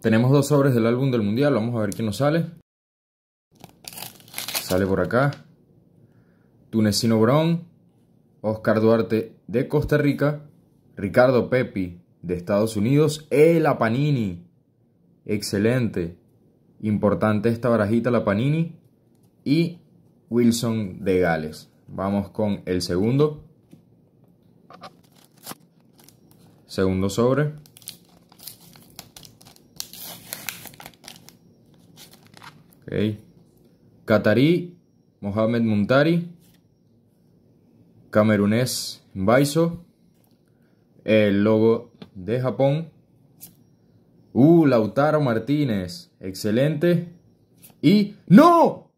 Tenemos dos sobres del álbum del mundial, vamos a ver quién nos sale. Sale por acá. Tunesino Brown, Oscar Duarte de Costa Rica, Ricardo Pepi de Estados Unidos, Ela Panini. Excelente. Importante esta barajita, la Panini. Y Wilson de Gales. Vamos con el segundo. Segundo sobre. Ok, Katari, Mohamed Muntari. Camerunés, Baiso. El logo de Japón. Uh, Lautaro Martínez. Excelente. Y. ¡No!